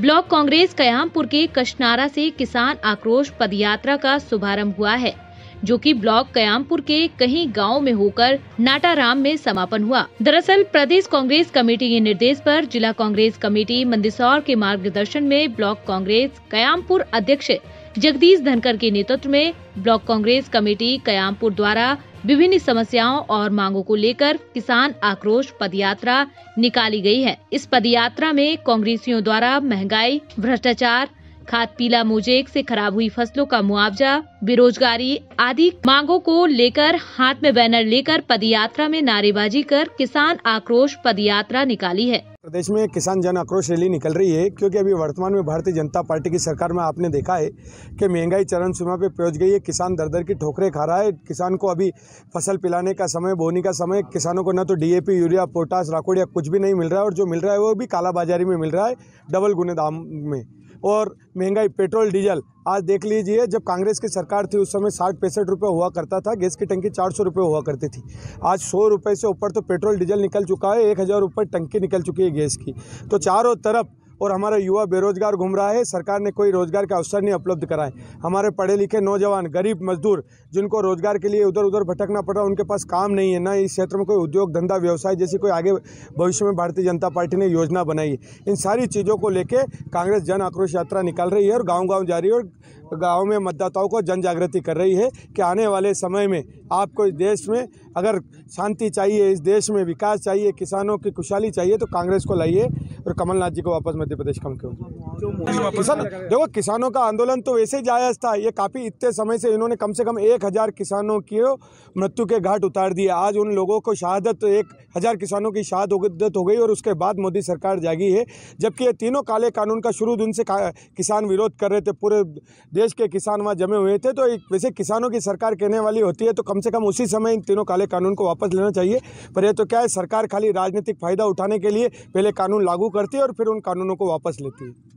block Congress Kayampur के कशनारा से किसान आक्रोश पदयात्रा का शुभारंभ हुआ है जो कि ब्लॉक कयामपुर के कई गांव में होकर नाटाराम में समापन हुआ दरअसल प्रदेश कांग्रेस कमेटी के निर्देश पर जिला कांग्रेस कमेटी मंदिसौर के मार्गदर्शन में ब्लॉक कांग्रेस कयामपुर अध्यक्ष जगदीश धनकर के नेतृत्व में ब्लॉक कांग्रेस कमेटी कयामपुर द्वारा विभिन्न समस्याओं और मांगों को लेकर किसान आक्रोश पदयात्रा निकाली गई है इस पदयात्रा में कांग्रेसियों द्वारा महंगाई भ्रष्टाचार खाद पीला मोजेक से खराब हुई फसलों का मुआवजा बेरोजगारी आदि मांगों को लेकर हाथ में बैनर लेकर पदयात्रा में नारेबाजी कर किसान आक्रोश पदयात्रा निकाली है प्रदेश में किसान जन आक्रोश रैली निकल रही है क्योंकि अभी वर्तमान में भारतीय जनता पार्टी की सरकार में आपने देखा है कि महंगाई चरम सीमा पे पहुंच गई है किसान दर दर की ठोकरें खा रहा है किसान को अभी फसल पिलाने का समय बोने का समय किसानों को ना तो डीएपी यूरिया पोटास राकोड़ या कुछ भी नहीं मिल रहा है और जो मिल रहा है वो भी कालाबाजारी में मिल रहा है डबल गुने दाम में और महंगाई पेट्रोल डीजल आज देख लीजिए जब कांग्रेस की सरकार थी उस समय साठ पैंसठ रुपये हुआ करता था गैस की टंकी चार सौ रुपये हुआ करती थी आज सौ रुपये से ऊपर तो पेट्रोल डीजल निकल चुका है एक हज़ार रुपये टंकी निकल चुकी है गैस की तो चारों तरफ और हमारा युवा बेरोजगार घूम रहा है सरकार ने कोई रोजगार का अवसर नहीं उपलब्ध कराए हमारे पढ़े लिखे नौजवान गरीब मजदूर जिनको रोजगार के लिए उधर उधर भटकना पड़ रहा उनके पास काम नहीं है ना इस क्षेत्र में कोई उद्योग धंधा व्यवसाय जैसी कोई आगे भविष्य में भारतीय जनता पार्टी ने योजना बनाई है इन सारी चीज़ों को लेकर कांग्रेस जन आक्रोश यात्रा निकाल रही है और गाँव गाँव जा रही है और गाँव में मतदाताओं को जन जागृति कर रही है कि आने वाले समय में आपको इस देश में अगर शांति चाहिए इस देश में विकास चाहिए किसानों की खुशहाली चाहिए तो कांग्रेस को लाइए और कमलनाथ जी को वापस मध्य प्रदेश का मुख्यमंत्री किसान देखो किसानों का आंदोलन तो वैसे जायज था ये काफ़ी इतने समय से इन्होंने कम से कम एक हज़ार किसानों की मृत्यु के घाट उतार दिए आज उन लोगों को शहादत एक हज़ार किसानों की शहादत हो गई और उसके बाद मोदी सरकार जागी है जबकि ये तीनों काले कानून का शुरू दिन से किसान विरोध कर रहे थे पूरे देश के किसान वहाँ जमे हुए थे तो वैसे किसानों की सरकार कहने वाली होती है तो कम से कम उसी समय इन तीनों काले कानून को वापस लेना चाहिए पर यह तो क्या है सरकार खाली राजनीतिक फायदा उठाने के लिए पहले कानून लागू करती है और फिर उन कानूनों को वापस लेती है